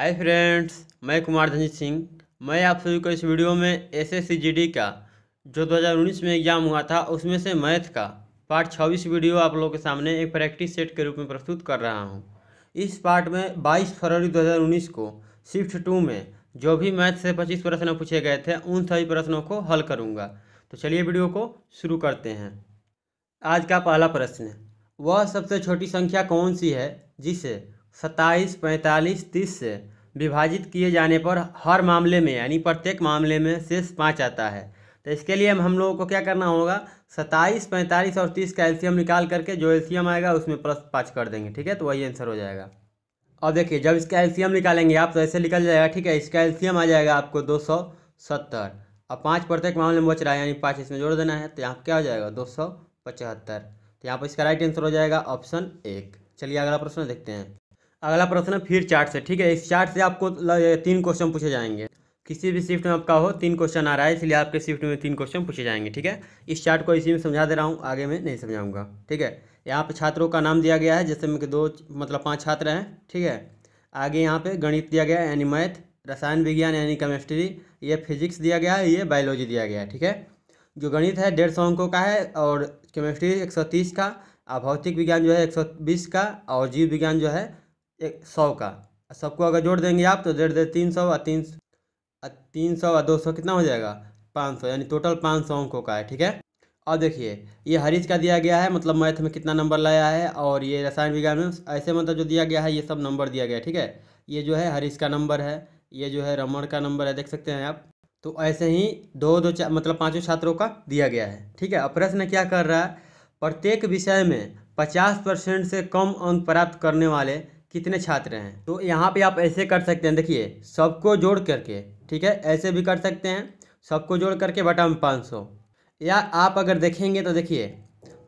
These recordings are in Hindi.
हाय फ्रेंड्स मैं कुमार धनी सिंह मैं आप सभी को इस वीडियो में एस एस का जो 2019 में एग्जाम हुआ था उसमें से मैथ का पार्ट 26 वीडियो आप लोगों के सामने एक प्रैक्टिस सेट के रूप में प्रस्तुत कर रहा हूं इस पार्ट में 22 फरवरी 2019 को शिफ्ट टू में जो भी मैथ से 25 प्रश्न पूछे गए थे उन सभी प्रश्नों को हल करूँगा तो चलिए वीडियो को शुरू करते हैं आज का पहला प्रश्न वह सबसे छोटी संख्या कौन सी है जिसे सत्ताईस पैंतालीस तीस से विभाजित किए जाने पर हर मामले में यानी प्रत्येक मामले में शेष पाँच आता है तो इसके लिए हम लोगों को क्या करना होगा सत्ताईस पैंतालीस और तीस का एल्शियम निकाल करके जो एल्शियम आएगा उसमें प्लस पाँच कर देंगे ठीक है तो वही आंसर हो जाएगा अब देखिए जब इसका एल्शियम निकालेंगे आप तो ऐसे निकल जाएगा ठीक है इसका एल्शियम आ जाएगा आपको दो सौ सत्तर अब पाँच प्रत्येक मामले में बच रहा है यानी पाँच इसमें जोड़ देना है तो यहाँ क्या हो जाएगा दो सौ पचहत्तर तो यहाँ पर इसका राइट आंसर हो जाएगा ऑप्शन एक चलिए अगला प्रश्न देखते हैं अगला प्रश्न है फिर चार्ट से ठीक है इस चार्ट से आपको तीन क्वेश्चन पूछे जाएंगे किसी भी शिफ्ट में आपका हो तीन क्वेश्चन आ रहा है इसलिए आपके शिफ्ट में तीन क्वेश्चन पूछे जाएंगे ठीक है इस चार्ट को इसी में समझा दे रहा हूँ आगे में नहीं समझाऊंगा ठीक है यहाँ पे छात्रों का नाम दिया गया है जैसे में कि दो मतलब पाँच छात्र हैं ठीक है आगे यहाँ पे गणित दिया गया है यानी मैथ रसायन विज्ञान यानी केमिस्ट्री ये फिजिक्स दिया गया है ये बायोलॉजी दिया गया है ठीक है जो गणित है डेढ़ सौ अंकों का है और केमिस्ट्री एक सौ तीस का और भौतिक विज्ञान जो है एक सौ बीस का और जीव विज्ञान जो है एक सौ का सबको अगर जोड़ देंगे आप तो डेढ़ डेढ़ तीन सौ और तीन तीन सौ और दो सौ कितना हो जाएगा पाँच सौ यानी टोटल पाँच सौ अंकों का है ठीक है अब देखिए ये हरीश का दिया गया है मतलब मैथ में कितना नंबर लाया है और ये रसायन विज्ञान में ऐसे मतलब जो दिया गया है ये सब नंबर दिया गया है ठीक है ये जो है हरीश का नंबर है ये जो है रमण का नंबर है देख सकते हैं आप तो ऐसे ही दो दो चा, मतलब पाँचों छात्रों का दिया गया है ठीक है अब प्रश्न क्या कर रहा है प्रत्येक विषय में पचास परसेंट से कम अंक प्राप्त करने वाले कितने छात्र हैं तो यहाँ पे आप ऐसे कर सकते हैं देखिए सबको जोड़ करके ठीक है ऐसे भी कर सकते हैं सबको जोड़ करके बटा में पाँच सौ या आप अगर देखेंगे तो देखिए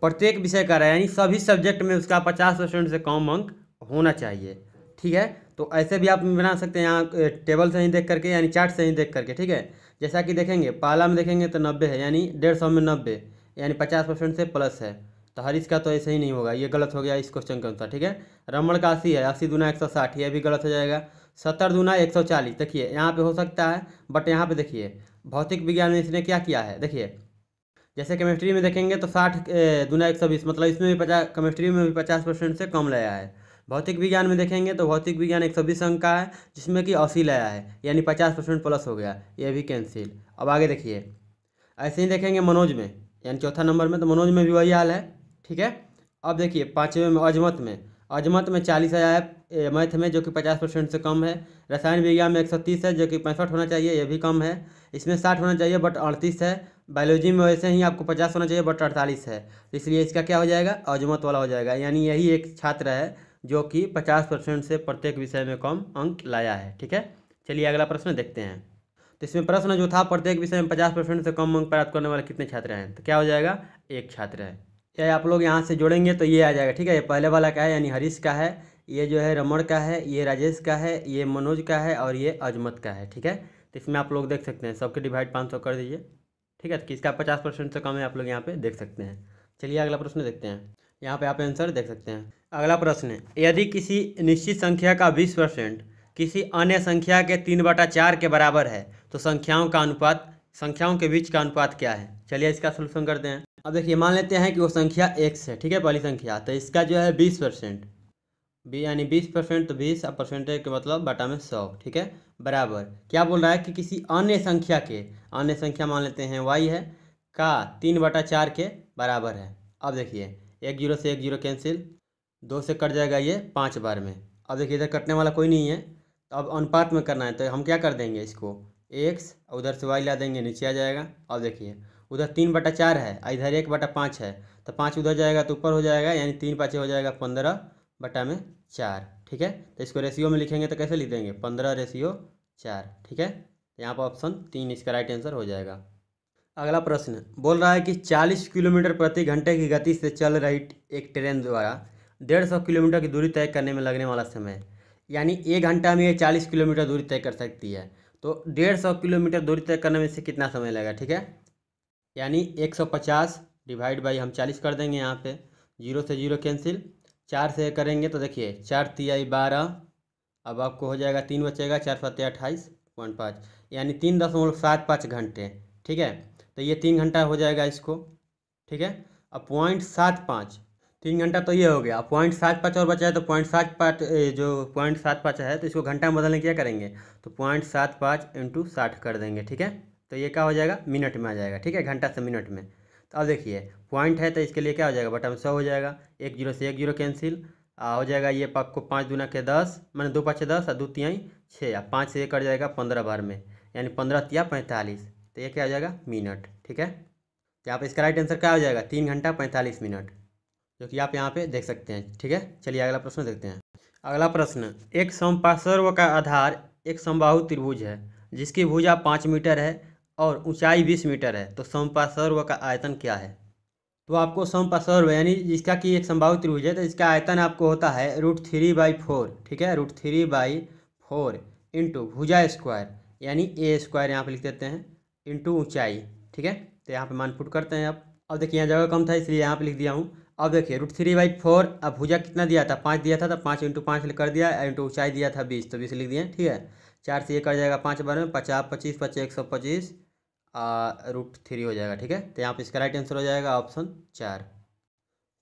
प्रत्येक विषय का रहा यानी सभी सब्जेक्ट में उसका पचास परसेंट से कम अंक होना चाहिए ठीक है तो ऐसे भी आप बना सकते हैं यहाँ टेबल से ही देख करके यानी चार्ट से ही देख करके ठीक है जैसा कि देखेंगे पाला में देखेंगे तो नब्बे है यानी डेढ़ सौ में नब्बे यानी पचास परसेंट से प्लस है तो हरीश का तो ऐसे ही नहीं होगा ये गलत हो गया इस क्वेश्चन के अनुसार ठीक है रमण का अस्सी है अस्सी दुना एक सौ साठ ये भी गलत हो जाएगा सत्तर दुना एक सौ चालीस देखिए यहाँ पे हो सकता है बट यहाँ पे देखिए भौतिक विज्ञान में इसने क्या किया है देखिए जैसे केमिस्ट्री में देखेंगे तो साठ दुना एक सौ बीस मतलब इसमें भी पचास केमिस्ट्री में भी पचास परसेंट से कम लाया है भौतिक विज्ञान में देखेंगे तो भौतिक विज्ञान एक सौ बीस अंक का है जिसमें कि अस्सी लाया है यानी पचास परसेंट प्लस हो गया ये भी कैंसिल अब आगे देखिए ऐसे ही देखेंगे मनोज में यानी चौथा नंबर में तो मनोज में भी वही हाल है ठीक है अब देखिए पाँचवें में अजमत में अजमत में चालीस आया मैथ में जो कि पचास परसेंट से कम है रसायन विज्ञान में एक सौ तीस है जो कि पैंसठ होना चाहिए ये भी कम है इसमें साठ होना चाहिए बट अड़तीस है बायोलॉजी में वैसे ही आपको पचास होना चाहिए बट अड़तालीस है तो इसलिए इसका क्या हो जाएगा अजमत वाला हो जाएगा यानी यही एक छात्र है जो कि पचास परसेंट से प्रत्येक विषय में कम अंक लाया है ठीक है चलिए अगला प्रश्न देखते हैं तो इसमें प्रश्न जो था प्रत्येक विषय में पचास परसेंट से कम अंक प्राप्त करने वाले कितने छात्र हैं तो क्या हो जाएगा एक छात्र है ये आप लोग यहाँ से जोड़ेंगे तो ये आ जाएगा ठीक है ये पहले वाला का है यानी हरीश का है ये जो है रमण का है ये राजेश का है ये मनोज का है और ये अजमत का है ठीक है तो इसमें आप लोग देख सकते हैं सबके डिवाइड पाँच सौ कर दीजिए ठीक है तो किसका पचास परसेंट से कम है आप लोग यहाँ पे देख सकते हैं चलिए अगला प्रश्न देखते हैं यहाँ पे आप आंसर देख सकते हैं अगला प्रश्न यदि किसी निश्चित संख्या का बीस परसेंट किसी अन्य संख्या के तीन बटा चार के बराबर है तो संख्याओं का अनुपात संख्याओं के बीच का अनुपात क्या है चलिए इसका सोल्यूशन करते हैं अब देखिए मान लेते हैं कि वो संख्या एक्स है ठीक है पहली संख्या तो इसका जो है बीस परसेंट बी यानी बीस परसेंट तो बीस अब परसेंटेज के मतलब बटा में सौ ठीक है बराबर क्या बोल रहा है कि किसी अन्य संख्या के अन्य संख्या मान लेते हैं वाई है का तीन बटा चार के बराबर है अब देखिए एक जीरो से एक जीरो कैंसिल दो से कट जाएगा ये पाँच बार में अब देखिए इधर कटने वाला कोई नहीं है तो अब अनुपात में करना है तो हम क्या कर देंगे इसको एक्स उधर से वाई ला देंगे नीचे आ जाएगा अब देखिए उधर तीन बटा चार है इधर एक बटा पाँच है तो पाँच उधर जाएगा तो ऊपर हो जाएगा यानी तीन पाँच हो जाएगा पंद्रह बटा में चार ठीक है तो इसको रेशियो में लिखेंगे तो कैसे लिख देंगे पंद्रह रेशियो चार ठीक है तो यहाँ पर ऑप्शन तीन इसका राइट आंसर हो जाएगा अगला प्रश्न बोल रहा है कि चालीस किलोमीटर प्रति घंटे की गति से चल रही एक ट्रेन द्वारा डेढ़ सौ किलोमीटर की दूरी तय करने में लगने वाला समय यानी एक घंटा में ये चालीस किलोमीटर दूरी तय कर सकती है तो डेढ़ सौ किलोमीटर दूरी तय करने में से कितना समय लगेगा ठीक है यानी 150 डिवाइड बाई हम 40 कर देंगे यहाँ पे जीरो से जीरो कैंसिल चार से करेंगे तो देखिए चार तिहाई बारह अब आपको हो जाएगा तीन बचेगा चार सात अट्ठाईस पॉइंट पाँच यानी तीन दशमलव सात पाँच घंटे ठीक है तो ये तीन घंटा हो जाएगा इसको ठीक है अब पॉइंट सात पाँच तीन घंटा तो ये हो गया अब पॉइंट सात पाँच और बचा है तो पॉइंट सात पाँच जो पॉइंट सात पाँच है तो इसको घंटा में बदलने क्या करेंगे तो पॉइंट सात पाँच इंटू साठ कर देंगे ठीक है तो ये क्या हो जाएगा मिनट में आ जाएगा ठीक है घंटा से मिनट में तो अब देखिए पॉइंट है तो इसके लिए क्या हो जाएगा बटन सौ हो जाएगा एक जीरो से एक जीरो कैंसिल हो जाएगा ये आपको पाँच दुना के दस मैंने दो पाँच दस और दो तिहाई छः और पाँच से एक कट जाएगा पंद्रह बार में यानी पंद्रह तिया पैंतालीस तो ये क्या हो जाएगा मिनट ठीक है तो आप इसका राइट आंसर क्या हो जाएगा तीन घंटा पैंतालीस मिनट जो कि आप यहाँ पे देख सकते हैं ठीक है चलिए अगला प्रश्न देखते हैं अगला प्रश्न एक समपार्श्व का आधार एक समबाहु त्रिभुज है जिसकी भुजा पाँच मीटर है और ऊंचाई बीस मीटर है तो समपासर्व का आयतन क्या है तो आपको समपासर्व यानी जिसका कि एक संभावित त्रिभुज है तो इसका आयतन आपको होता है रूट थ्री बाई फोर ठीक है root three by four into भुजा स्क्वायर यानी ए स्क्वायर यहाँ पर लिख देते हैं इंटू ऊँचाई ठीक है तो यहाँ पर मानपुट करते हैं आप अब देखिए यहाँ जगह कम था इसलिए यहाँ पर लिख दिया हूँ अब देखिए रूट थ्री बाई फोर अब भुजा कितना दिया था पाँच दिया था तो पाँच इंटू पाँच कर दिया इंटू ऊँचाई दिया था बीस तो बीस लिख दिए ठीक है चार से ये कट जाएगा पाँच बार में पचास पच्चीस पच्चीस एक सौ पच्चीस रूट थ्री हो जाएगा ठीक है तो यहाँ पे इसका राइट आंसर हो जाएगा ऑप्शन चार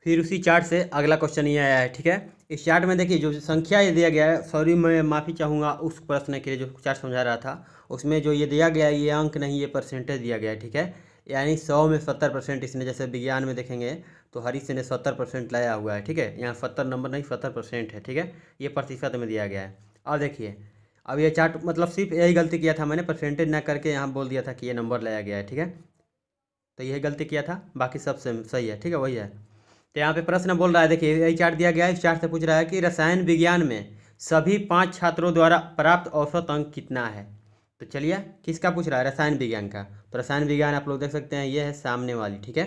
फिर उसी चार्ट से अगला क्वेश्चन ये आया है ठीक है इस चार्ट में देखिए जो संख्या ये दिया गया है सॉरी मैं माफ़ी चाहूँगा उस प्रश्न के लिए जो चार्ट समझा रहा था उसमें जो ये दिया गया है ये अंक नहीं ये परसेंटेज दिया गया है ठीक है यानी सौ में सत्तर परसेंट इसने जैसे विज्ञान में देखेंगे तो हरीश ने सत्तर परसेंट लाया हुआ है ठीक है यहाँ सत्तर नंबर नहीं सत्तर परसेंट है ठीक है ये प्रतिशत में दिया गया है और देखिए अब ये चार्ट मतलब सिर्फ यही गलती किया था मैंने परसेंटेज ना करके यहाँ बोल दिया था कि ये नंबर लाया गया है ठीक है तो यही गलती किया था बाकी सब सेम सही है ठीक है वही है तो यहाँ पे प्रश्न बोल रहा है देखिए यही चार्ट दिया गया है इस चार्ट से पूछ रहा है कि रसायन विज्ञान में सभी पाँच छात्रों द्वारा प्राप्त औसत अंक कितना है तो चलिए किसका पूछ रहा है रसायन विज्ञान का तो रसायन विज्ञान आप लोग देख सकते हैं ये है सामने वाली ठीक है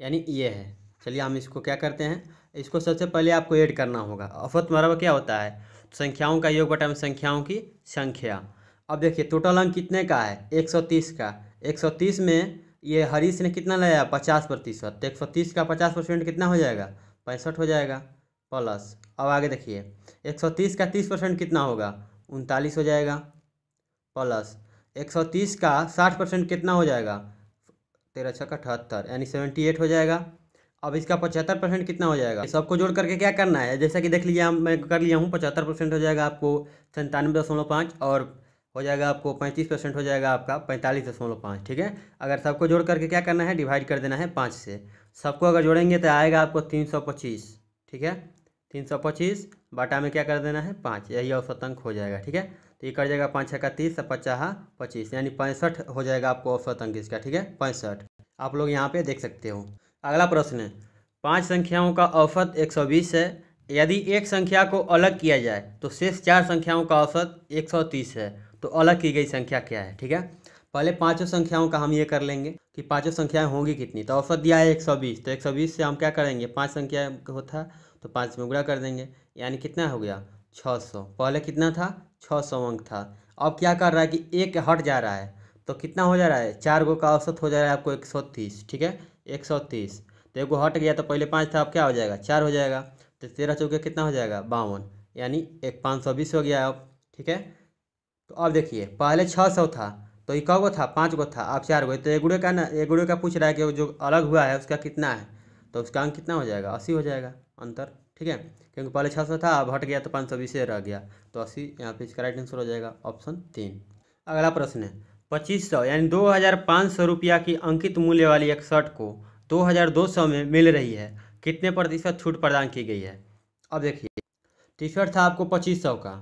यानी ये है चलिए हम इसको क्या करते हैं इसको सबसे पहले आपको ऐड करना होगा औसत मरब क्या होता है संख्याओं का योग बटा में संख्याओं की संख्या अब देखिए टोटल अंक कितने का है 130 का 130 में ये हरीश ने कितना लाया पचास प्रतिशत तो एक सौ तीस का पचास परसेंट कितना हो जाएगा पैंसठ हो जाएगा प्लस अब आगे देखिए एक सौ तीस का तीस परसेंट कितना होगा उनतालीस हो जाएगा प्लस एक सौ तीस का साठ परसेंट कितना हो जाएगा तेरह छः का अठहत्तर यानी सेवेंटी एट हो जाएगा अब इसका पचहत्तर परसेंट कितना हो जाएगा सबको जोड़ करके क्या करना है जैसा कि देख लीजिए मैं कर लिया हूँ पचहत्तर परसेंट हो जाएगा आपको संतानवे दशमलव पाँच और हो जाएगा आपको पैंतीस परसेंट हो जाएगा आपका पैंतालीस दशमलव पाँच ठीक है अगर सबको जोड़ करके क्या करना है डिवाइड कर देना है पाँच से सबको अगर जोड़ेंगे तो आएगा आपको तीन सौ पच्चीस ठीक है तीन सौ पच्चीस बाटा में क्या कर देना है पाँच यही औसत अंक हो जाएगा ठीक है तो ये कर जाएगा पाँच छः का तीस और तो पच्चीस यानी पैंसठ हो जाएगा आपको औसत अंक इसका ठीक है पैंसठ आप लोग यहाँ पर देख सकते हो अगला प्रश्न है पांच संख्याओं का औसत 120 है यदि एक संख्या को अलग किया जाए तो शेष चार संख्याओं का औसत 130 है तो अलग की गई संख्या क्या है ठीक है पहले पांचों संख्याओं का हम ये कर लेंगे कि पांचों संख्याएं होंगी कितनी तो औसत दिया है 120 तो 120 से हम क्या करेंगे पांच संख्या होता तो पाँच में उगड़ा कर देंगे यानी कितना हो गया छः पहले कितना था छः अंक था अब क्या कर रहा है कि एक हट जा रहा है तो कितना हो जा रहा है चार गो का औसत हो जा रहा है आपको एक ठीक है एक सौ तीस तो एगो हट गया तो पहले पाँच था अब क्या हो जाएगा चार हो जाएगा तो तेरह चौके कितना हो जाएगा बावन यानी एक पाँच सौ बीस हो गया अब ठीक है तो अब देखिए पहले छः सौ था तो एक गो था पाँच गो था अब चार गो तो एक गुड़े का ना एक गुड़े का पूछ रहा है कि जो अलग हुआ है उसका कितना है तो उसका अंक कितना हो जाएगा अस्सी हो जाएगा अंतर ठीक है क्योंकि पहले छः सौ था अब हट गया तो पाँच सौ बीस रह गया तो अस्सी यहाँ पे इसका राइट आंसर हो जाएगा ऑप्शन तीन अगला प्रश्न है पच्चीस सौ यानी दो हज़ार पाँच सौ रुपया की अंकित मूल्य वाली एक शर्ट को दो हज़ार दो सौ में मिल रही है कितने प्रतिशत छूट प्रदान की गई है अब देखिए टी शर्ट था आपको पच्चीस सौ का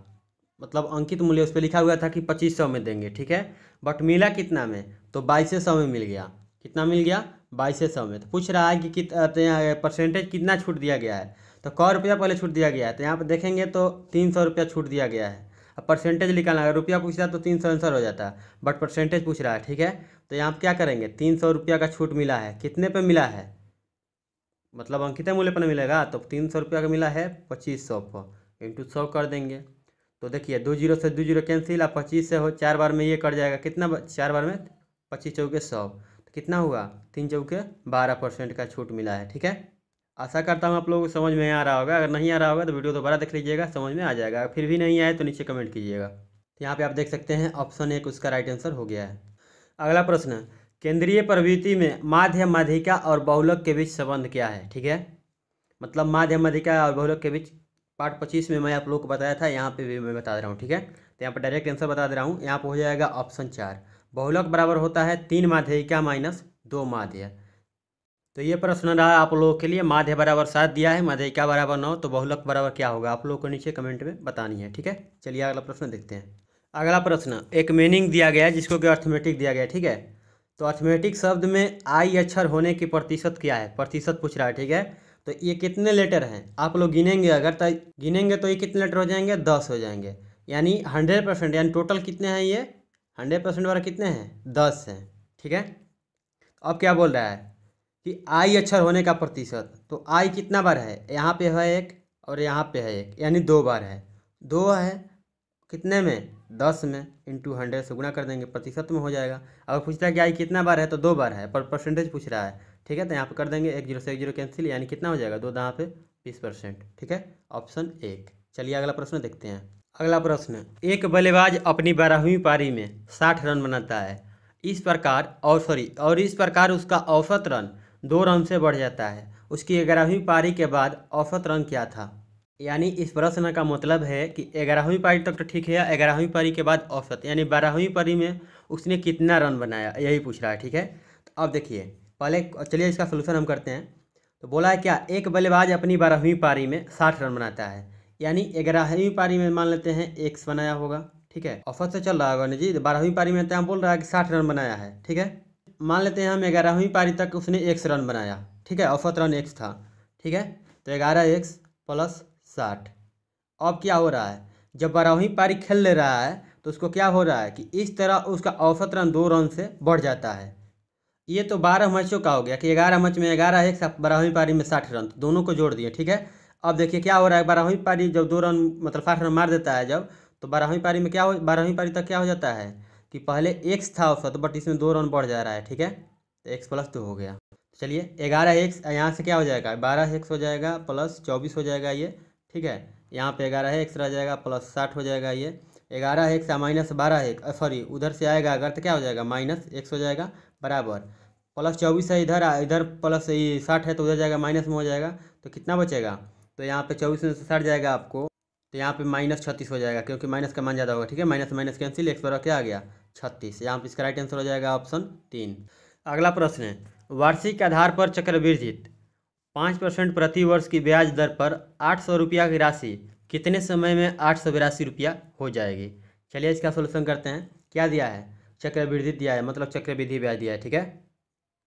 मतलब अंकित मूल्य उस पर लिखा हुआ था कि पच्चीस सौ में देंगे ठीक है बट मिला कितना में तो बाईस सौ में मिल गया कितना मिल गया बाईस सौ में तो पूछ रहा है कि कित परसेंटेज तो कितना छूट दिया गया है तो कौ रुपया पहले छूट दिया गया है तो यहाँ पर देखेंगे तो तीन सौ रुपया छूट दिया गया है अब परसेंटेज निकालना है रुपया पूछता तो तीन सौ आंसर हो जाता है बट परसेंटेज पूछ रहा है ठीक है तो यहाँ आप क्या करेंगे तीन सौ रुपया का छूट मिला है कितने पे मिला है मतलब अंकित मूल्य पर मिलेगा तो तीन सौ रुपया का मिला है पच्चीस सौ पर इंटू सौ कर देंगे तो देखिए दो जीरो से दो जीरो कैंसिल आप पच्चीस से हो चार बार में ये कट जाएगा कितना चार बार में पच्चीस चौके सौ तो कितना हुआ तीन चौके बारह परसेंट का छूट मिला है ठीक है आशा करता हूँ आप लोगों को समझ में आ रहा होगा अगर नहीं आ रहा होगा तो वीडियो दोबारा देख लीजिएगा समझ में आ जाएगा फिर भी नहीं आए तो नीचे कमेंट कीजिएगा तो यहाँ पे आप देख सकते हैं ऑप्शन एक उसका राइट आंसर हो गया है अगला प्रश्न केंद्रीय प्रवृत्ति में माध्य माधिका और बहुलक के बीच संबंध क्या है ठीक है मतलब माध्य माधिका और बहुलक के बीच पार्ट पच्चीस में मैं आप लोग को बताया था यहाँ पे भी मैं बता दे रहा हूँ ठीक है तो यहाँ पर डायरेक्ट आंसर बता दे रहा हूँ यहाँ पर हो जाएगा ऑप्शन चार बहुलक बराबर होता है तीन माध्यिका माइनस दो माध्य तो ये प्रश्न रहा आप लोगों के लिए माध्य बराबर सात दिया है क्या बराबर नौ तो बहुलक बराबर क्या होगा आप लोगों को नीचे कमेंट में बतानी है ठीक है चलिए अगला प्रश्न देखते हैं अगला प्रश्न एक मीनिंग दिया गया है जिसको कि अर्थमेटिक दिया गया ठीक है तो अर्थमेटिक शब्द में आई अक्षर होने की प्रतिशत क्या है प्रतिशत पूछ रहा है ठीक है तो ये कितने लेटर हैं आप लोग गिनेंगे अगर तो गिनेंगे तो ये कितने लेटर हो जाएंगे दस हो जाएंगे यानी हंड्रेड परसेंट यानी टोटल कितने हैं ये हंड्रेड परसेंट वाला कितने हैं दस हैं ठीक है अब क्या बोल रहा है कि आई अक्षर होने का प्रतिशत तो आई कितना बार है यहाँ पे है एक और यहाँ पे है एक यानी दो बार है दो है कितने में दस में इंटू हंड्रेड से गुना कर देंगे प्रतिशत में हो जाएगा अगर पूछता है कि आई कितना बार है तो दो बार है पर परसेंटेज पूछ रहा है ठीक है तो यहाँ पर कर देंगे एक जीरो से एक जीरो कैंसिल यानी कितना हो जाएगा दो दहाँ पे बीस परसेंट ठीक है ऑप्शन एक चलिए अगला प्रश्न देखते हैं अगला प्रश्न एक बल्लेबाज अपनी बारहवीं पारी में साठ रन बनाता है इस प्रकार और सॉरी और इस प्रकार उसका औसत रन दो रन से बढ़ जाता है उसकी ग्यारहवीं पारी के बाद औसत रन क्या था यानी इस प्रश्न का मतलब है कि ग्यारहवीं पारी तक तो ठीक है या ग्यारहवीं पारी के बाद औसत यानी बारहवीं पारी में उसने कितना रन बनाया यही पूछ रहा है ठीक है तो अब देखिए पहले चलिए इसका सोल्यूशन हम करते हैं तो बोला है क्या एक बल्लेबाज अपनी बारहवीं पारी में साठ रन बनाता है यानी ग्यारहवीं पारी में मान लेते हैं एक बनाया होगा ठीक है औसत से चल रहा होगा जी बारहवीं पारी में तो बोल रहा है कि साठ रन बनाया है ठीक है मान लेते हैं हम ग्यारहवीं पारी तक उसने एक्स रन बनाया ठीक है औसत रन एक्स था ठीक है तो ग्यारह एक्स प्लस साठ अब क्या हो रहा है जब बारहवीं पारी खेल ले रहा है तो उसको क्या हो रहा है कि इस तरह उसका औसत रन दो रन से बढ़ जाता है ये तो बारह मैचों का हो गया कि ग्यारह मैच में ग्यारह एक बारहवीं पारी में साठ रन तो दोनों को जोड़ दिए ठीक है अब देखिए क्या हो रहा है बारहवीं पारी जब दो रन मतलब साठ रन मार देता है जब तो बारहवीं पारी में क्या हो बारहवीं पारी तक क्या हो जाता है कि पहले एक्स था औसत बट इसमें दो रन बढ़ जा रहा है ठीक है तो एक्स प्लस टू हो गया तो चलिए ग्यारह एक्स यहाँ से क्या हो जाएगा बारह एक्स हो जाएगा प्लस चौबीस हो जाएगा ये ठीक है यहाँ पे ग्यारह एक्स रह जाएगा प्लस साठ हो जाएगा ये ग्यारह एक्स माइनस बारह एक सॉरी उधर से आएगा अगर तो क्या हो जाएगा माइनस एक्स हो जाएगा बराबर प्लस चौबीस है इधर इधर प्लस ये साठ है तो उधर जाएगा माइनस में हो जाएगा तो कितना बचेगा तो यहाँ पे चौबीस में से साठ जाएगा आपको तो यहाँ पे माइनस छत्तीस हो जाएगा क्योंकि माइनस का मान ज़्यादा होगा ठीक है माइनस माइनस कैंसिल एक्स बराबर क्या आ गया छत्तीस यहाँ पर इसका राइट आंसर हो जाएगा ऑप्शन तीन अगला प्रश्न है वार्षिक आधार पर चक्रवृद्धि पाँच परसेंट प्रति वर्ष की ब्याज दर पर आठ सौ रुपया की राशि कितने समय में आठ सौ बिरासी रुपया हो जाएगी चलिए इसका सोल्यूशन करते हैं क्या दिया है चक्रवृद्धि दिया है मतलब चक्रवृद्धि ब्याज दिया है ठीक है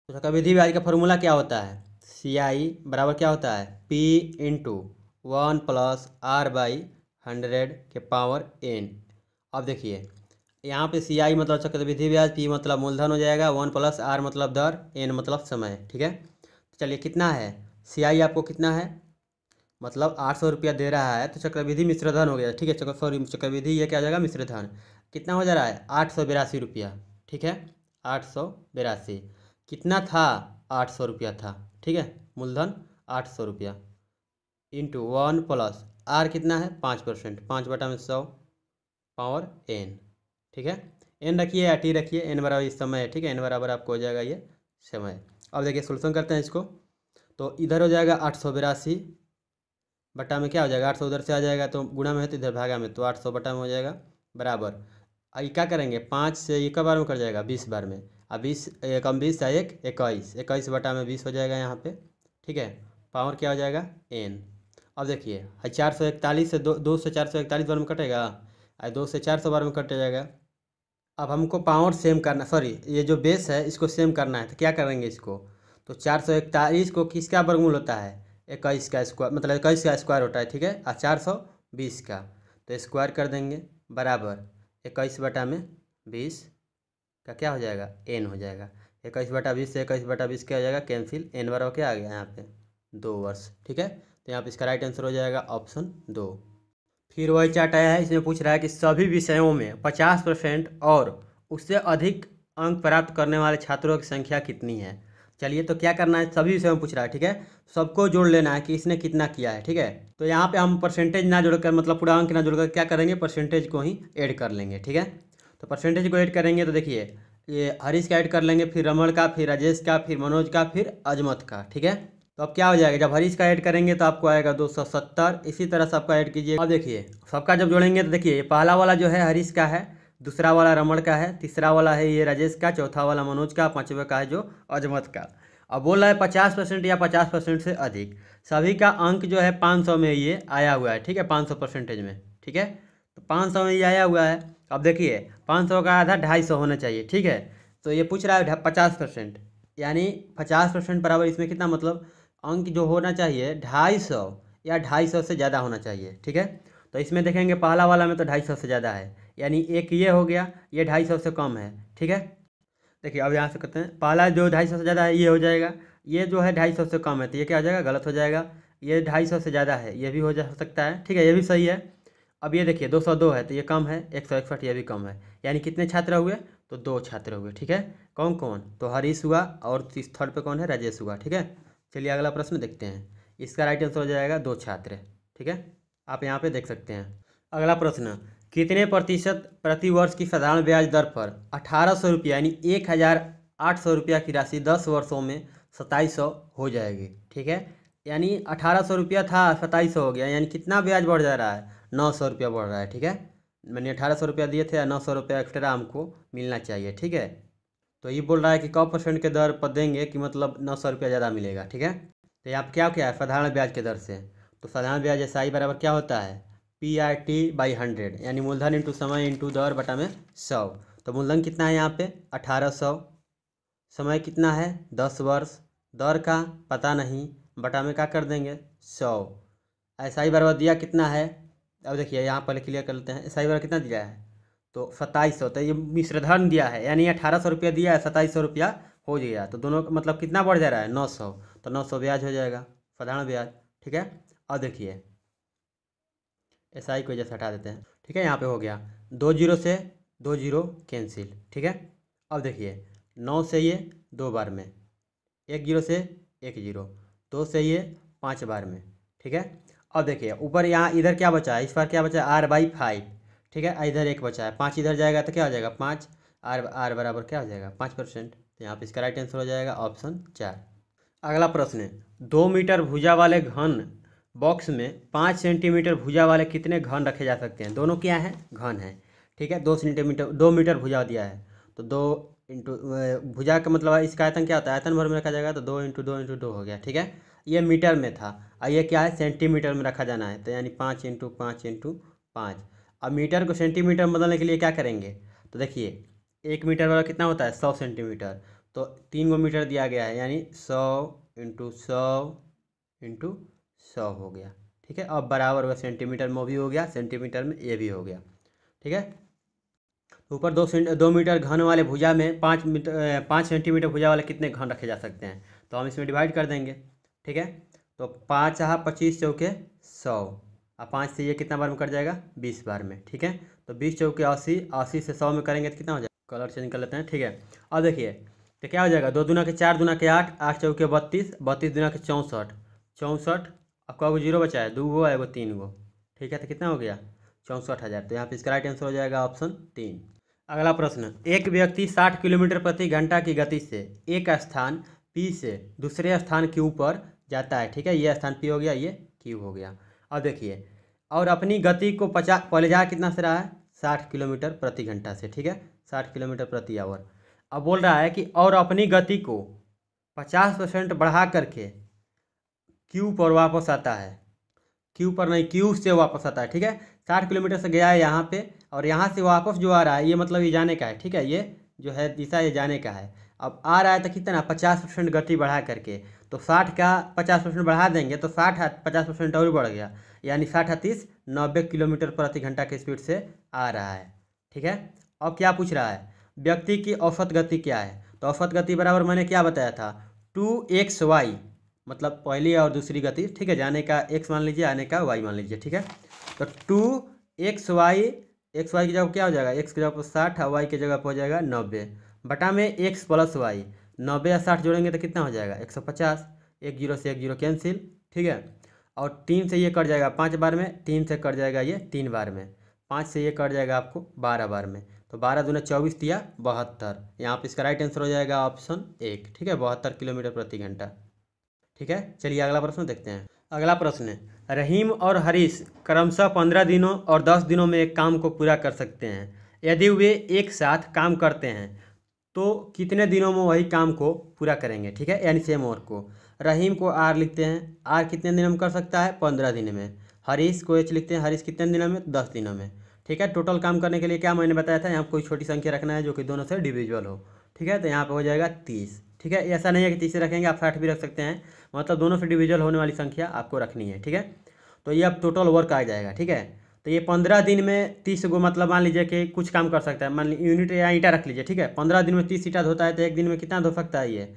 तो चक्रवृद्धि ब्याज का फॉर्मूला क्या होता है सी आई बराबर क्या होता है P into one plus R by hundred के पावर एन अब देखिए यहाँ पे सी आई मतलब चक्रवृद्धि ब्याज पी मतलब मूलधन हो जाएगा वन प्लस आर मतलब दर एन मतलब समय ठीक है तो चलिए कितना है सी आई आपको कितना है मतलब आठ सौ रुपया दे रहा है तो चक्रविधि मिश्रधन हो गया ठीक है चक्र सॉरी चक्रविधि ये क्या हो जाएगा मिश्रधन कितना हो जा रहा है आठ सौ बिरासी रुपया ठीक है आठ सौ बिरासी कितना था आठ सौ रुपया था ठीक है मूलधन आठ सौ रुपया इंटू वन प्लस आर कितना है पाँच परसेंट पाँच बटा में सौ पावर एन ठीक है एन रखिए या टी रखिए एन बराबर इस समय है ठीक है एन बराबर आपको हो जाएगा ये समय अब देखिए सोल्यूशन करते हैं इसको तो इधर हो जाएगा आठ सौ बिरासी बटा में क्या हो जाएगा आठ सौ उधर से आ जाएगा तो गुणा में है तो इधर भागा में तो आठ सौ बटा में हो जाएगा बराबर ये क्या करेंगे पाँच से एक बार में कर जाएगा बीस बार में अब बीस कम बीस या एक इक्कीस इक्कीस बटा में बीस हो जाएगा यहाँ पे ठीक है पावर क्या हो जाएगा एन अब देखिए चार सौ इकतालीस से दो दो से चार सौ इकतालीस बार में कटेगा दो से चार सौ बार में कट जाएगा अब हमको पावर सेम करना सॉरी ये जो बेस है इसको सेम करना है तो क्या करेंगे इसको तो चार सौ इकतालीस को किसका वर्गमूल होता है इक्कीस का स्क्वायर मतलब इक्कीस का स्क्वायर होता है ठीक है और चार सौ बीस का तो स्क्वायर कर देंगे बराबर इक्कीस बटा में बीस का क्या हो जाएगा एन हो जाएगा इक्कीस बटा बीस से इक्कीस बटा बीस क्या हो जाएगा कैंसिल एन बार क्या आ गया यहाँ पे दो वर्ष ठीक है तो यहाँ पे इसका राइट आंसर हो जाएगा ऑप्शन दो फिर वही चार्ट आया है इसमें पूछ रहा है कि सभी विषयों में पचास परसेंट और उससे अधिक अंक प्राप्त करने वाले छात्रों की संख्या कितनी है चलिए तो क्या करना है सभी विषयों में पूछ रहा है ठीक है सबको जोड़ लेना है कि इसने कितना किया है ठीक है तो यहाँ पर हम परसेंटेज ना जोड़कर मतलब पूरा अंक ना जोड़कर क्या करेंगे परसेंटेज को ही ऐड कर लेंगे ठीक है तो परसेंटेज को ऐड करेंगे तो देखिए ये हरीश का ऐड कर लेंगे फिर रमण का फिर राजेश का फिर मनोज का फिर अजमत का ठीक है तो अब क्या हो जाएगा जब हरीश का ऐड करेंगे तो आपको आएगा दो सौ सत्तर इसी तरह सबका ऐड कीजिए अब देखिए सबका जब जोड़ेंगे तो देखिए पहला वाला जो है हरीश का है दूसरा वाला रमण का है तीसरा वाला है ये राजेश का चौथा वाला मनोज का पाँचवें का है जो अजमत का अब बोल रहा है पचास परसेंट या पचास परसेंट से अधिक सभी का अंक जो है पाँच सौ में ये आया हुआ है ठीक है पाँच सौ परसेंटेज में ठीक है तो पाँच सौ में ये आया हुआ है अब देखिए पाँच सौ का आधा ढाई सौ होना चाहिए ठीक है तो ये पूछ रहा है पचास परसेंट यानी पचास परसेंट बराबर इसमें कितना मतलब अंक जो होना चाहिए ढाई सौ या ढाई सौ से ज़्यादा होना चाहिए ठीक है तो इसमें देखेंगे पहला वाला में तो ढाई सौ से ज़्यादा है यानी एक ये हो गया ये ढाई सौ से कम है ठीक है देखिए अब यहाँ से कहते हैं पहला जो ढाई सौ से ज़्यादा है ये हो जाएगा ये जो है ढाई सौ से कम है तो ये क्या हो जाएगा गलत हो जाएगा ये ढाई सौ से ज़्यादा है ये भी हो जा सकता है ठीक है ये भी सही है अब ये देखिए दो सौ दो है तो ये कम है एक सौ इकसठ ये भी कम है यानी कितने छात्र हुए तो दो छात्र हुए ठीक है कौन कौन तो हरीश हुआ और थर्ड पर कौन है राजेश हुआ ठीक है चलिए अगला प्रश्न देखते हैं इसका राइट आंसर हो जाएगा दो छात्र ठीक है आप यहाँ पे देख सकते हैं अगला प्रश्न कितने प्रतिशत प्रतिवर्ष की साधारण ब्याज दर पर अठारह सौ रुपया यानी एक हज़ार आठ सौ रुपया की राशि दस वर्षों में सताईस सौ हो जाएगी ठीक है यानी अठारह सौ रुपया था सताईस सौ हो गया यानी कितना ब्याज बढ़ जा रहा है नौ सौ रुपया बढ़ रहा है ठीक है मैंने अठारह सौ रुपया दिए थे नौ सौ रुपया एक्स्ट्रा हमको मिलना चाहिए ठीक है तो ये बोल रहा है कि कौ परसेंट के दर पर देंगे कि मतलब नौ सौ रुपया ज़्यादा मिलेगा ठीक है तो आप क्या क्या है साधारण ब्याज के दर से तो साधारण ब्याज एस आई बराबर क्या होता है P R T by hundred यानी मूलधन इंटू समय इंटू दर बटा में सौ तो मूलधन कितना है यहाँ पे अठारह सौ समय कितना है दस वर्ष दर का पता नहीं बटा में क्या कर देंगे सौ एस आई बराबर दिया कितना है अब देखिए यहाँ पहले क्लियर कर लेते हैं एस आई बराबर कितना दिया है तो सत्ताईस सौ तो ये मिश्रधन दिया है यानी अठारह सौ रुपया दिया है सत्ताईस सौ रुपया हो गया तो दोनों का मतलब कितना बढ़ जा रहा है नौ सौ तो नौ सौ ब्याज हो जाएगा साधारण ब्याज ठीक है अब देखिए एस आई को जैसे हटा देते हैं ठीक है यहाँ पे हो गया दो जीरो से दो जीरो कैंसिल ठीक है अब देखिए नौ से ये दो बार में एक जीरो से एक जीरो दो से ये पाँच बार में ठीक है अब देखिए ऊपर यहाँ इधर क्या बचा है इस बार क्या बचा है आर बाई फाइव ठीक है इधर एक बचा है पाँच इधर जाएगा तो क्या हो जाएगा पाँच आर आर बराबर क्या हो जाएगा पाँच परसेंट तो यहाँ पर इसका राइट आंसर हो जाएगा ऑप्शन चार अगला प्रश्न है दो मीटर भुजा वाले घन बॉक्स में पाँच सेंटीमीटर भुजा वाले कितने घन रखे जा सकते हैं दोनों क्या हैं घन है ठीक है दो सेंटीमीटर दो मीटर भुजा दिया है तो दो इंटू भुजा का मतलब इसका आयतन क्या होता है आयतन भर में रखा जाएगा तो दो इंटू दो इंटू दो हो गया ठीक है ये मीटर में था और ये क्या है सेंटीमीटर में रखा जाना है तो यानी पाँच इंटू पाँच इंटू पाँच अब मीटर को सेंटीमीटर में बदलने के लिए क्या करेंगे तो देखिए एक मीटर वाला कितना होता है सौ सेंटीमीटर तो तीन गो मीटर दिया गया है यानी सौ इंटू सौ इंटू सौ हो गया ठीक है अब बराबर हुआ सेंटीमीटर में भी हो गया सेंटीमीटर में ये भी हो गया ठीक है तो ऊपर दो दो मीटर घन वाले भुजा में पाँच मीटर पाँच सेंटीमीटर भुजा वाले कितने घन रखे जा सकते हैं तो हम इसमें डिवाइड कर देंगे ठीक है तो पाँच चाह पच्चीस चौके सौ अब पाँच से ये कितना बार में कट जाएगा बीस बार में ठीक है तो बीस चौके अस्सी अस्सी से सौ में करेंगे तो कितना हो जाएगा कलर चेंज कर लेते हैं ठीक है अब देखिए तो क्या हो जाएगा दो दुना के चार दुना के आठ आठ चौके बत्तीस बत्तीस दुना के चौंसठ चौंसठ अब गो जीरो बचा है दो गो एगो तीन गो ठीक है तो कितना हो गया चौंसठ हज़ार तो यहाँ पे इसका राइट आंसर हो जाएगा ऑप्शन तीन अगला प्रश्न एक व्यक्ति साठ किलोमीटर प्रति घंटा की गति से एक स्थान पी से दूसरे स्थान के ऊपर जाता है ठीक है ये स्थान पी हो गया ये क्यू हो गया अब देखिए और अपनी गति को पचास पलेजार कितना से रहा है साठ किलोमीटर प्रति घंटा से ठीक है साठ किलोमीटर प्रति आवर अब बोल रहा है कि और अपनी गति को पचास परसेंट बढ़ा करके क्यू पर वापस आता है क्यू पर नहीं क्यू से वापस आता है ठीक है साठ किलोमीटर से गया है यहाँ पे और यहाँ से वापस जो आ रहा है ये मतलब ये जाने का है ठीक है ये जो है दिशा ये जाने का है अब आ रहा है तो कितना पचास परसेंट गति बढ़ा करके तो साठ का पचास परसेंट बढ़ा देंगे तो साठ पचास परसेंट और बढ़ गया यानी साठ अतीस नब्बे किलोमीटर प्रति घंटा की स्पीड से आ रहा है ठीक है अब क्या पूछ रहा है व्यक्ति की औसत गति क्या है तो औसत गति बराबर मैंने क्या बताया था टू एक्स वाई मतलब पहली और दूसरी गति ठीक है जाने का एक्स मान लीजिए आने का वाई मान लीजिए ठीक है तो two X Y X Y की जगह क्या हो जाएगा एक्स की जगह पर साठ और वाई की जगह पर हो जाएगा नब्बे बटा में एक्स प्लस वाई नब्बे या साठ जोड़ेंगे तो कितना हो जाएगा एक सौ पचास एक जीरो से एक जीरो कैंसिल ठीक है और तीन से ये कट जाएगा पाँच बार में तीन से कट जाएगा ये तीन बार में पाँच से ये कट जाएगा आपको बारह बार में तो बारह दूना चौबीस दिया बहत्तर यहाँ पर इसका राइट आंसर हो जाएगा ऑप्शन एक ठीक है बहत्तर किलोमीटर प्रति घंटा ठीक है चलिए अगला प्रश्न देखते हैं अगला प्रश्न है रहीम और हरीश क्रमशः पंद्रह दिनों और दस दिनों में एक काम को पूरा कर सकते हैं यदि वे एक साथ काम करते हैं तो कितने दिनों में वही काम को पूरा करेंगे ठीक है यानी सेम को रहीम को आर लिखते हैं आर कितने दिनों में कर सकता है पंद्रह दिन में हरीश को एच लिखते हैं हरीश कितने दिनों में दस दिनों में ठीक है टोटल काम करने के लिए क्या मैंने बताया था यहाँ कोई छोटी संख्या रखना है जो कि दोनों से डिविजुअल हो ठीक है तो यहाँ पर हो जाएगा तीस ठीक है ऐसा नहीं है कि तीस रखेंगे आप साठ भी रख सकते हैं मतलब दोनों से डिविजुअल होने वाली संख्या आपको रखनी है ठीक है तो ये अब टोटल वर्क आ जाएगा ठीक है तो ये पंद्रह दिन में तीस गो मतलब मान लीजिए कि कुछ काम कर सकता है मान लीजिए यूनिट या ईंटा रख लीजिए ठीक है पंद्रह दिन में तीस ईटा धोता है तो एक दिन में कितना धो सकता है ये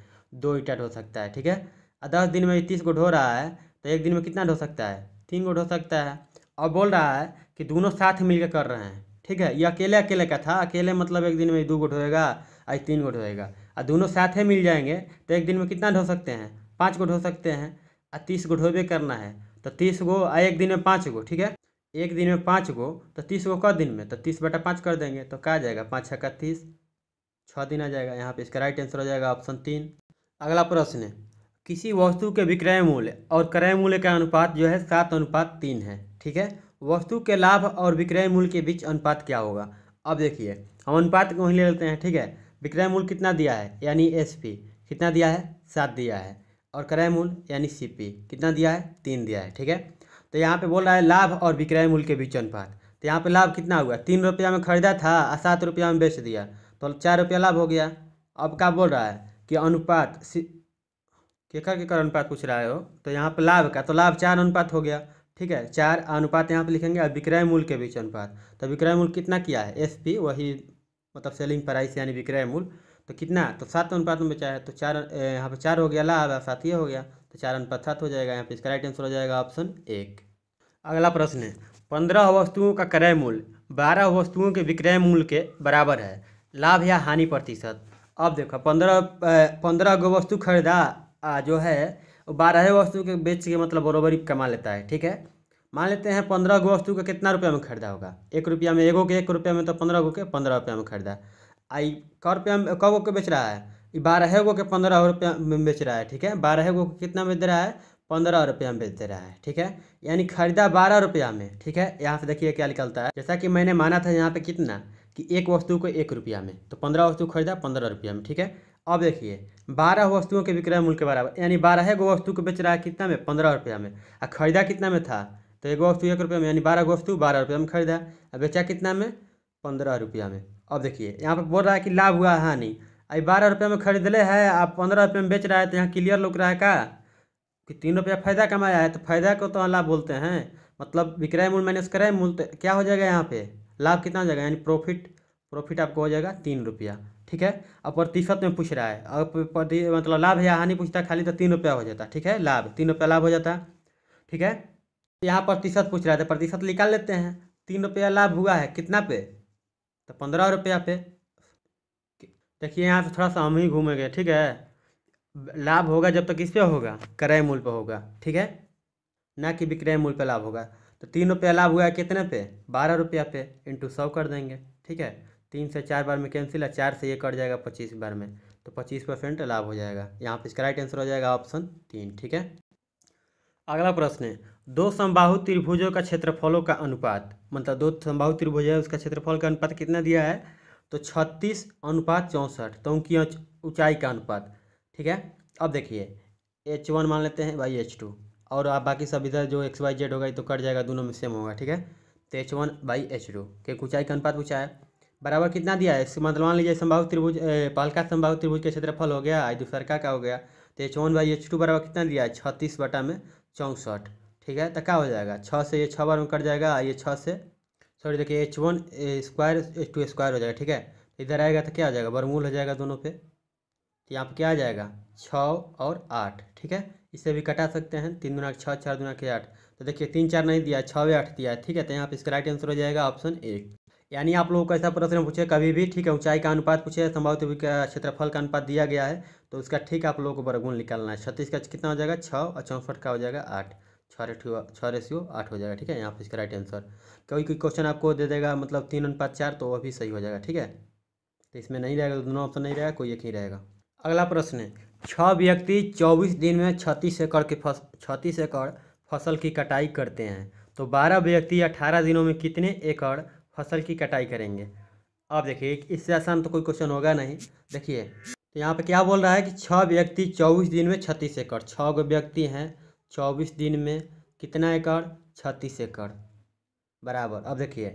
दो ईटा धो सकता है ठीक है और दस दिन में तीस गो ढो रहा है तो एक दिन में कितना ढो सकता है तीन गो ढो सकता है और बोल रहा है कि दोनों साथ मिलकर कर रहे हैं ठीक है ये अकेले अकेले का था अकेले मतलब एक दिन में दो गो ढोएगा और तीन गो ढोएगा और दोनों साथ ही मिल जाएंगे तो एक दिन में कितना ढो सकते हैं पाँच गो ढो सकते हैं और तीस गो ढोबे करना है तो तीस गो और एक दिन में पाँच गो ठीक है एक दिन में पाँच गो तो तीस गो क दिन में तो तीस बटा पाँच कर देंगे तो क्या आ जाएगा पाँच छः का तीस छः दिन आ जाएगा यहाँ पे इसका राइट आंसर हो जाएगा ऑप्शन तीन अगला प्रश्न है किसी वस्तु के विक्रय मूल्य और क्रय मूल्य का अनुपात जो है सात अनुपात तीन है ठीक है वस्तु के लाभ और विक्रय मूल्य के बीच अनुपात क्या होगा अब देखिए हम अनुपात को वहीं ले लेते हैं ठीक है विक्रय मूल्य कितना दिया है यानी एस पी कितना दिया है सात दिया है और क्रय मूल्य यानी सी पी कितना दिया है तीन दिया है ठीक है तो यहाँ पे बोल रहा है लाभ और विक्रय मूल्य के बीच अनुपात तो यहाँ पे लाभ कितना हुआ तीन रुपया में खरीदा था और सात रुपया में बेच दिया तो चार रुपया लाभ हो गया अब क्या बोल रहा है कि अनुपात केकर केकर अनुपात पूछ रहा है हो तो यहाँ पर लाभ का तो लाभ चार अनुपात हो गया ठीक है चार अनुपात यहाँ पे लिखेंगे और विक्रय मूल्य के बीच अनुपात तो विक्रय मूल्य कितना किया है एस पी वही मतलब सेलिंग प्राइस यानी विक्रय मूल्य तो कितना तो सात अनुपात में बेचा है तो चार यहाँ पर चार हो गया लाभ और सात ये हो गया तो चार पश्चात हो जाएगा यहाँ पे इसका राइट आंसर हो जाएगा ऑप्शन एक अगला प्रश्न है पंद्रह वस्तुओं का क्रय मूल्य बारह वस्तुओं के विक्रय मूल्य के बराबर है लाभ या हानि प्रतिशत अब देखो पंद्रह पंद्रह गो वस्तु खरीदा जो है बारह वस्तु के बेच के मतलब बरोबरी कमा लेता है ठीक है मान लेते हैं पंद्रह गो वस्तु का कितना रुपया में खरीदा होगा एक रुपया में एगो के एक रुपया में तो पंद्रह गो के पंद्रह रुपया में खरीदा आई कौ रुपया में कौ गो के बेच रहा है बारह गो के पंद्रह रुपया में बेच रहा है ठीक है बारह गो को कितना में दे रहा है पंद्रह रुपया में बेच दे रहा है ठीक है यानी खरीदा बारह रुपया में ठीक है यहाँ से देखिए क्या निकलता है जैसा कि मैंने माना था यहाँ पे कितना कि एक वस्तु को एक रुपया में तो पंद्रह वस्तु खरीदा पंद्रह रुपया में ठीक है अब देखिए बारह वस्तुओं के विक्रय मूल्य के बराबर यानी बारह गो वस्तु को बेच रहा है कितना में पंद्रह रुपया में और खरीदा कितना में था तो एक वस्तु एक रुपये में यानी बारह वस्तु बारह रुपये में खरीदा और बेचा कितना में पंद्रह रुपया में अब देखिए यहाँ पर बोल रहा है कि लाभ हुआ हानि आई बारह रुपये में खरीदले है आप पंद्रह रुपये में बेच रहा है तो यहाँ क्लियर लुक रहा है का कि तीन रुपया फायदा कमाया है तो फायदा को तो लाभ बोलते हैं मतलब विक्रय मूल्य माइनस क्रय मूल्य तो क्या हो जाएगा यहाँ पे लाभ कितना हो जाएगा यानी प्रॉफिट प्रॉफिट आपको हो जाएगा तीन रुपया ठीक है अब प्रतिशत में पूछ रहा है अब मतलब लाभ या हानि पूछता खाली तो तीन रुपया हो जाता ठीक है लाभ तीन रुपया लाभ हो जाता ठीक है यहाँ प्रतिशत पूछ रहा है तो प्रतिशत निकाल लेते हैं तीन रुपया लाभ हुआ है कितना पे तो पंद्रह रुपया पे देखिए यहाँ से थोड़ा सा हम ही घूमेंगे ठीक है लाभ होगा जब तक इस पर होगा क्रय मूल्य पर होगा ठीक है ना कि विक्रय मूल्य पर लाभ होगा तो तीन रुपया लाभ हुआ कितने पे बारह रुपया पे इंटू सौ कर देंगे ठीक है तीन से चार बार में कैंसिल है चार से ये कट जाएगा पच्चीस बार में तो पच्चीस परसेंट लाभ हो जाएगा यहाँ पे इसका राइट आंसर हो जाएगा ऑप्शन तीन ठीक है अगला प्रश्न है दो संबाहु त्रिभुजों का क्षेत्रफलों का अनुपात मतलब दो संबाहु त्रिभुज है उसका क्षेत्रफल का अनुपात कितना दिया है तो छत्तीस अनुपात चौंसठ तो उनकी ऊंचाई का अनुपात ठीक है अब देखिए एच वन मान लेते हैं बाई एच टू और आप बाकी सब इधर जो एक्स वाई जेड होगा ये तो कट जाएगा दोनों में सेम होगा ठीक है तो H one by H two के ऊंचाई का अनुपात पूछा है बराबर कितना दिया है इसका मतलब मान लीजिए संभावित त्रिभुज पहलका संभावित त्रिभुज के क्षेत्रफल हो गया आई दूसर तो का हो गया तो H one by H two बराबर कितना दिया है छत्तीस बटा में चौंसठ ठीक है तो क्या हो जाएगा छः से ये छः बार में कट जाएगा ये छः से सॉरी देखिए H one square H two square हो जाएगा ठीक है इधर आएगा तो क्या हो जाएगा बरमूल हो जाएगा दोनों पे तो यहाँ पर क्या आ जाएगा छः और आठ ठीक है इसे भी कटा सकते हैं तीन दुना छः चार दुना के आठ तो देखिए तीन चार नहीं दिया छः आठ दिया ठीक है तो यहाँ पर इसका राइट आंसर हो जाएगा ऑप्शन एक यानी आप लोगों को ऐसा प्रश्न पूछे कभी भी ठीक है ऊंचाई का अनुपात पूछे संभावित क्षेत्रफल का अनुपात दिया गया है तो उसका ठीक आप लोगों को बरगुण निकालना है छत्तीस का कितना हो जाएगा छः और चौंसठ का हो जाएगा आठ छः रेटियो छः रेशियो आठ हो जाएगा ठीक है यहाँ पर इसका राइट आंसर कोई कोई क्वेश्चन आपको दे देगा मतलब तीन अनुपात चार तो वह भी सही हो जाएगा ठीक है तो इसमें नहीं रहेगा तो दोनों ऑप्शन नहीं रहेगा कोई एक ही रहेगा अगला प्रश्न है छः व्यक्ति चौबीस दिन में छत्तीस एकड़ के फस छत्तीस एकड़ फसल की कटाई करते हैं तो बारह व्यक्ति अठारह दिनों में कितने एकड़ फसल की कटाई करेंगे अब देखिए इससे आसान तो कोई क्वेश्चन होगा नहीं देखिए तो यहाँ पे क्या बोल रहा है कि छः व्यक्ति चौबीस दिन में छत्तीस एकड़ छः व्यक्ति हैं चौबीस दिन में कितना एकड़ छत्तीस एकड़ बराबर अब देखिए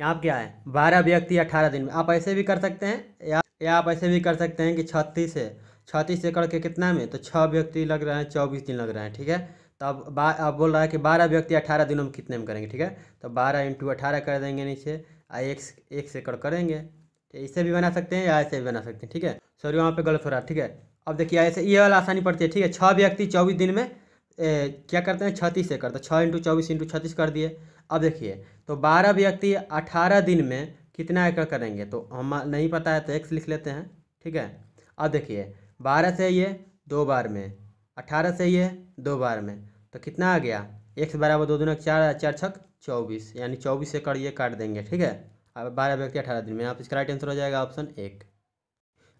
यहाँ क्या है बारह व्यक्ति अठारह दिन में आप ऐसे भी कर सकते हैं या या आप ऐसे भी कर सकते हैं कि छत्तीस है छत्तीस एकड़ के कितना में तो छः व्यक्ति लग रहे हैं चौबीस दिन लग रहे हैं ठीक है तो अब बा अब बोल रहा है कि बारह व्यक्ति अठारह दिनों में कितने में करेंगे ठीक है तो बारह इंटू अठारह कर देंगे नीचे आ एक एक एकड़ करेंगे तो इसे भी बना सकते हैं या ऐसे भी बना सकते हैं ठीक है सॉरी वहाँ पर गलत हो रहा है ठीक है अब देखिए ऐसे ये वाला आसानी पड़ती है ठीक है छः व्यक्ति चौबीस दिन में ए, क्या करते हैं छत्तीस से करते हैं छः इंटू चौबीस इंटू छत्तीस कर दिए अब देखिए तो बारह व्यक्ति अठारह दिन में कितना एकड़ करेंगे तो हम नहीं पता है तो एक्स लिख लेते हैं ठीक है अब देखिए बारह से ये दो बार में अठारह से ये दो बार में तो कितना आ गया एक्स बराबर दो दिनों चार चार छक चौबीस यानी चौबीस एकड़ ये काट देंगे ठीक है अब बारह व्यक्ति अठारह दिन में आप इसका राइट आंसर हो जाएगा ऑप्शन एक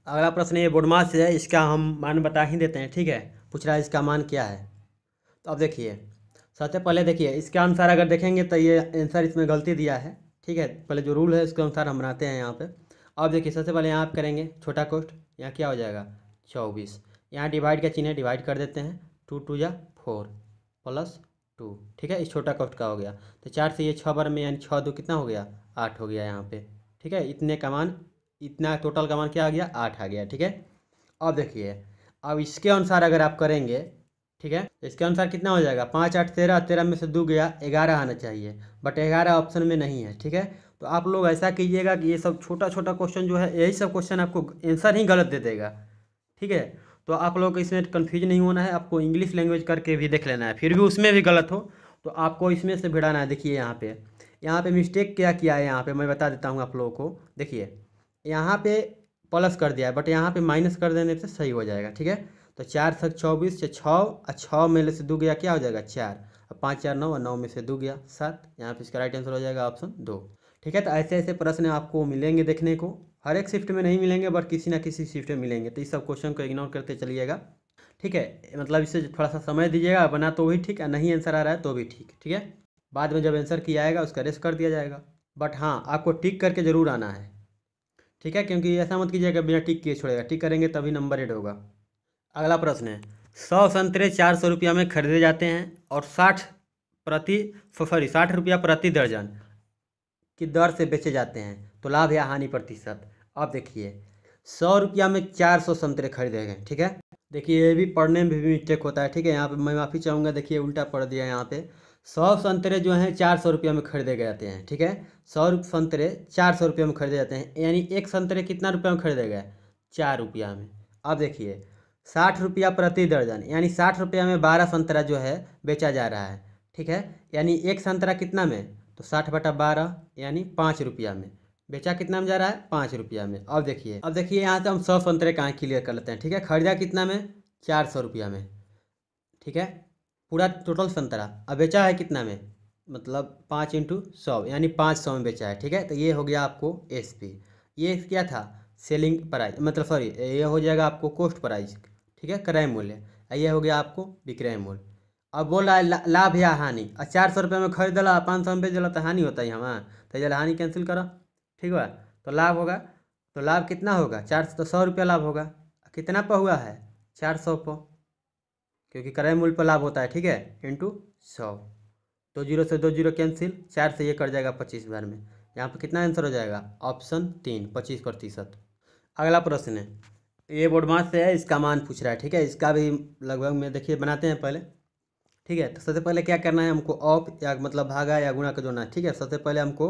अगला प्रश्न ये बोडमास है इसका हम मान बता ही देते हैं ठीक है पूछ रहा है इसका मान क्या है तो अब देखिए सबसे पहले देखिए इसके अनुसार अगर देखेंगे तो ये आंसर इसमें गलती दिया है ठीक है पहले जो रूल है उसके अनुसार हम बनाते हैं यहाँ पर अब देखिए सबसे पहले यहाँ आप करेंगे छोटा कोष्ट यहाँ क्या हो जाएगा चौबीस यहाँ डिवाइड का चिन्ह डिवाइड कर देते हैं टू टू या फोर प्लस टू ठीक है इस छोटा कोस्ट का हो गया तो चार से ये छः बार में यानी छः दो कितना हो गया आठ हो गया यहाँ पे ठीक है इतने का मान इतना टोटल का मान क्या आ गया आठ आ गया ठीक है अब देखिए अब इसके अनुसार अगर आप करेंगे ठीक है तो इसके अनुसार कितना हो जाएगा पाँच आठ तेरह तेरह में से दो गया ग्यारह आना चाहिए बट ग्यारह ऑप्शन में नहीं है ठीक है तो आप लोग ऐसा कीजिएगा कि ये सब छोटा छोटा क्वेश्चन जो है यही सब क्वेश्चन आपको आंसर ही गलत दे देगा ठीक है तो आप लोग इसमें कन्फ्यूज नहीं होना है आपको इंग्लिश लैंग्वेज करके भी देख लेना है फिर भी उसमें भी गलत हो तो आपको इसमें से भिड़ाना है देखिए यहाँ पर यहाँ पर मिस्टेक क्या किया है यहाँ पर मैं बता देता हूँ आप लोगों को देखिए यहाँ पे प्लस कर दिया है बट यहाँ पर माइनस कर देने से सही हो जाएगा ठीक है तो चार सक चौबीस छः और छः में से दो गया क्या हो जाएगा चार और पाँच चार नौ और नौ में से दो गया सात यहाँ पे इसका राइट आंसर हो जाएगा ऑप्शन दो ठीक है तो ऐसे ऐसे प्रश्न आपको मिलेंगे देखने को हर एक शिफ्ट में नहीं मिलेंगे बट किसी ना किसी शिफ्ट में मिलेंगे तो इस सब क्वेश्चन को इग्नोर करते चलिएगा ठीक है मतलब इसे थोड़ा सा समय दीजिएगा बना तो भी ठीक है नहीं आंसर आ रहा है तो भी ठीक ठीक है बाद में जब आंसर किया जाएगा उसका रेस्ट कर दिया जाएगा बट हाँ आपको टिक करके ज़रूर आना है ठीक है क्योंकि ऐसा मत कीजिएगा बिना टिक किए छोड़ेगा टिक करेंगे तभी नंबर एड होगा अगला प्रश्न है सौ संतरे चार सौ रुपया में खरीदे जाते हैं और साठ प्रति सॉरी साठ रुपया प्रति दर्जन की दर से बेचे जाते हैं तो लाभ या हानि प्रतिशत अब देखिए सौ रुपया में चार सौ संतरे खरीदे गए ठीक है देखिए ये भी पढ़ने में भी मिस्टेक होता है ठीक है यहाँ पे मैं माफ़ी चाहूँगा देखिए उल्टा पढ़ दिया यहाँ पे सौ संतरे जो हैं चार सौ रुपया में खरीदे जाते हैं ठीक है सौ संतरे चार सौ रुपये में खरीदे जाते हैं यानी एक संतरे कितना रुपया में खरीदे गए चार रुपया में अब देखिए साठ रुपया प्रति दर्जन यानी साठ रुपया में बारह संतरा जो है बेचा जा रहा है ठीक है यानी एक संतरा कितना में तो साठ बटा बारह यानी पाँच रुपया में बेचा कितना में जा रहा है पाँच रुपया में अब देखिए अब देखिए यहाँ से हम सौ संतरे कहाँ क्लियर कर लेते हैं ठीक है खरीदा कितना में चार सौ रुपया में ठीक है पूरा टोटल संतरा अब बेचा है कितना में मतलब पाँच इंटू सौ यानी पाँच सौ में बेचा है ठीक है तो ये हो गया आपको एस पी ये क्या था सेलिंग प्राइस मतलब सॉरी ये हो जाएगा आपको कोस्ट प्राइस ठीक है क्रय मूल्य ये हो गया आपको विक्रय मूल्य अब बोला लाभ या हानि चार सौ रुपये में खरीदला पाँच सौ में बेच दिला तो हानि होता है यहाँ तो जल हानि कैंसिल करो ठीक है तो लाभ होगा तो लाभ कितना होगा चार सौ तो सौ रुपया लाभ होगा कितना पर हुआ है चार सौ पर क्योंकि क्रय मूल्य पर लाभ होता है ठीक है इंटू सौ दो जीरो से दो जीरो कैंसिल चार से ये कट जाएगा पच्चीस हज़ार में यहाँ पर कितना आंसर हो जाएगा ऑप्शन तीन पच्चीस प्रतिशत अगला प्रश्न है ये बोडमास है इसका मान पूछ रहा है ठीक है इसका भी लगभग में देखिए बनाते हैं पहले ठीक है तो सबसे पहले क्या करना है हमको ऑफ या मतलब भागा या गुणा का जोड़ना है ठीक है सबसे पहले हमको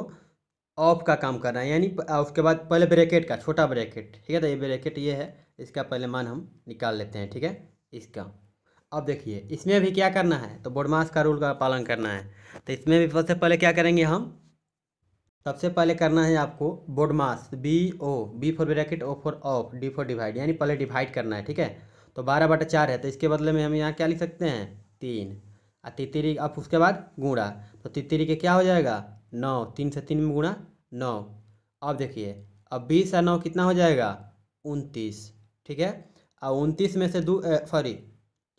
ऑफ का काम करना है यानी उसके बाद पहले ब्रैकेट का छोटा ब्रैकेट ठीक है तो ये ब्रैकेट ये है इसका पहले मान हम निकाल लेते हैं ठीक है इसका अब देखिए इसमें भी क्या करना है तो बोडमास का रूल का पालन करना है तो इसमें भी सबसे पहले क्या करेंगे हम सबसे पहले करना है आपको BODMAS B O B for bracket O for of D for divide यानी पहले डिवाइड करना है ठीक है तो बारह बटा चार है तो इसके बदले में हम यहाँ क्या लिख सकते हैं तीन और तितरी अब उसके बाद गुणा तो तितरी के क्या हो जाएगा नौ तीन से तीन में गुणा नौ अब देखिए अब बीस और नौ कितना हो जाएगा उनतीस ठीक है और उनतीस में से दो सॉरी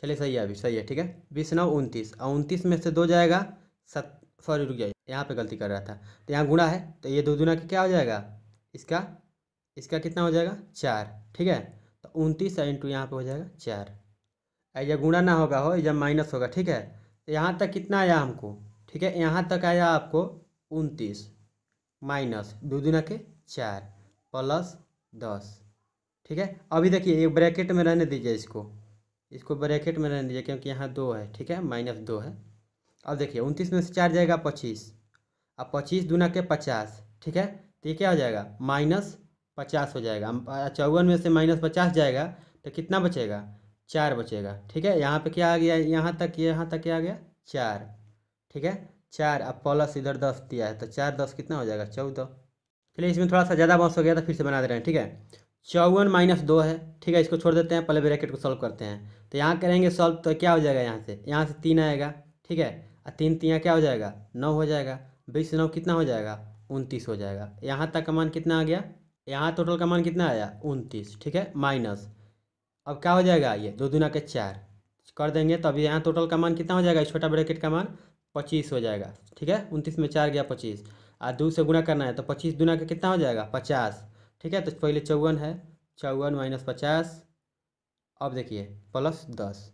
चलिए सही है अभी सही है ठीक है बीस नौ उनतीस और उनतीस में से दो जाएगा सत सॉरी रुक जाइए यहाँ पे गलती कर रहा था तो यहाँ गुणा है तो ये दो दुना का क्या हो जाएगा इसका इसका कितना हो जाएगा चार ठीक है तो उनतीस इंटू यहाँ पर हो जाएगा चार या गुणा ना होगा हो या माइनस होगा ठीक है तो यहाँ तक कितना आया हमको ठीक है यहाँ तक आया आपको उनतीस माइनस दो दुना के चार प्लस दस ठीक है अभी देखिए एक ब्रैकेट में रहने दीजिए इसको इसको ब्रैकेट में रहने दीजिए क्योंकि यहाँ दो है ठीक है माइनस दो है अब देखिए उनतीस में से चार जाएगा पच्चीस अब पच्चीस दूना के पचास ठीक है तो ये क्या हो जाएगा माइनस पचास हो जाएगा चौवन में से माइनस पचास जाएगा तो कितना बचेगा चार बचेगा ठीक है यहाँ पे क्या आ गया यहाँ तक यहाँ तक क्या आ गया चार ठीक है चार अब प्लस इधर दस दिया है तो चार दस कितना हो जाएगा चौदह चलिए इसमें थोड़ा सा ज़्यादा बॉस हो गया तो फिर से बना दे रहे हैं ठीक है चौवन माइनस दो है ठीक है इसको छोड़ देते हैं पहले ब्रैकेट को सॉल्व करते हैं तो यहाँ करेंगे सॉल्व तो क्या हो जाएगा यहाँ से यहाँ से तीन आएगा ठीक है और तीन तियाँ क्या हो जाएगा नौ हो जाएगा बीस नौ कितना हो जाएगा उनतीस हो जाएगा यहाँ तक का मान कितना आ गया यहाँ टोटल का मान कितना आया उनतीस ठीक है माइनस अब क्या हो जाएगा ये दो दुना के चार कर देंगे तो अभी यहाँ टोटल का मान कितना हो जाएगा छोटा ब्रैकेट का मान पच्चीस हो जाएगा ठीक है उनतीस में चार गया पच्चीस और दो से गुना करना है तो पच्चीस दुना का कितना हो जाएगा पचास ठीक है तो पहले चौवन है चौवन माइनस पचास अब देखिए प्लस दस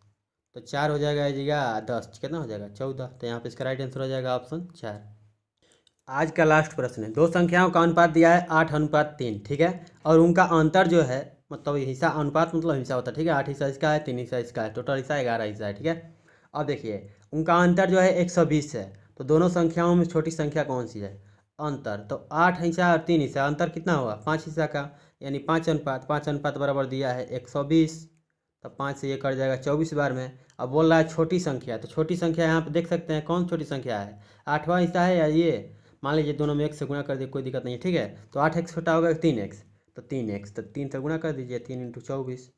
तो चार हो जाएगा आइएगा दस कितना हो जाएगा चौदह तो यहाँ पे इसका राइट आंसर हो जाएगा ऑप्शन चार आज का लास्ट प्रश्न है दो संख्याओं का अनुपात दिया है आठ अनुपात तीन ठीक है और उनका अंतर जो है मतलब हिस्सा अनुपात मतलब हिस्सा होता है ठीक है आठ हिस्सा इसका है तीन हिस्सा इसका है टोटल हिस्सा ग्यारह हिस्सा है ठीक है अब देखिए उनका अंतर जो है एक सौ बीस है तो दोनों संख्याओं में छोटी संख्या कौन सी है अंतर तो आठ हिस्सा और तीन हिस्सा अंतर कितना हुआ पाँच हिस्सा का यानी पाँच अनुपात पाँच अनुपात बराबर दिया है एक सौ बीस तो पाँच से ये कट जाएगा चौबीस बार में अब बोल रहा है छोटी संख्या तो छोटी संख्या यहाँ पे देख सकते हैं कौन छोटी संख्या है आठवां हिस्सा है या ये मान लीजिए दोनों में एक से गुणा कर दिए कोई दिक्कत नहीं है ठीक है तो आठ एक्स छोटा होगा तीन एक्स तो तीन एक्स तो तीन से गुणा कर दीजिए तीन इंटू चौबीस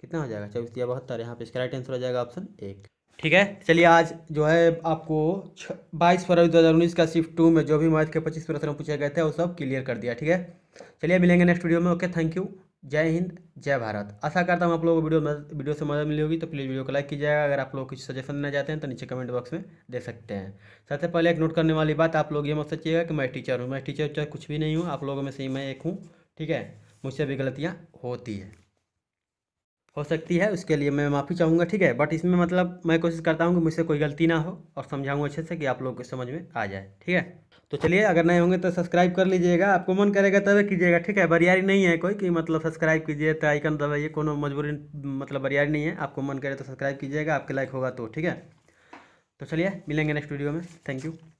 कितना हो जाएगा चौबीस या बहत्तर यहाँ पे इसका राइट आंसर हो जाएगा ऑप्शन एक ठीक है चलिए आज जो है आपको बाईस फरवरी दो हज़ार उन्नीस का शिफ्ट टू में जो भी मैथ के पच्चीस प्रश्न पूछे गए थे वो सब क्लियर कर दिया ठीक है चलिए मिलेंगे नेक्स्ट वीडियो में ओके थैंक यू जय हिंद जय भारत आशा करता हूँ आप लोगों को वीडियो वीडियो से मदद मिली होगी तो प्लीज़ वीडियो को लाइक कीजिएगा अगर आप लोग कुछ सजेशन देना चाहते हैं तो नीचे कमेंट बॉक्स में दे सकते हैं सबसे पहले एक नोट करने वाली बात आप लोग ये मत सोचिएगा कि मैं टीचर हूँ मैं टीचर उचर कुछ भी नहीं हूँ आप लोगों में से ही मैं एक हूँ ठीक है मुझसे भी गलतियाँ होती है हो सकती है उसके लिए मैं माफ़ी चाहूँगा ठीक है बट इसमें मतलब मैं कोशिश करता हूँ कि मुझसे कोई गलती ना हो और समझाऊँ अच्छे से कि आप लोग को समझ में आ जाए ठीक है तो चलिए अगर नए होंगे तो सब्सक्राइब कर लीजिएगा आपको मन करेगा तब कीजिएगा ठीक है बरियारी नहीं है कोई कि मतलब सब्सक्राइब कीजिए तो आइकन दबाइए कोई मजबूरी मतलब बरियारी नहीं है आपको मन करे तो सब्सक्राइब कीजिएगा आपके लाइक होगा तो ठीक है तो चलिए मिलेंगे नेक्स्ट वीडियो में थैंक यू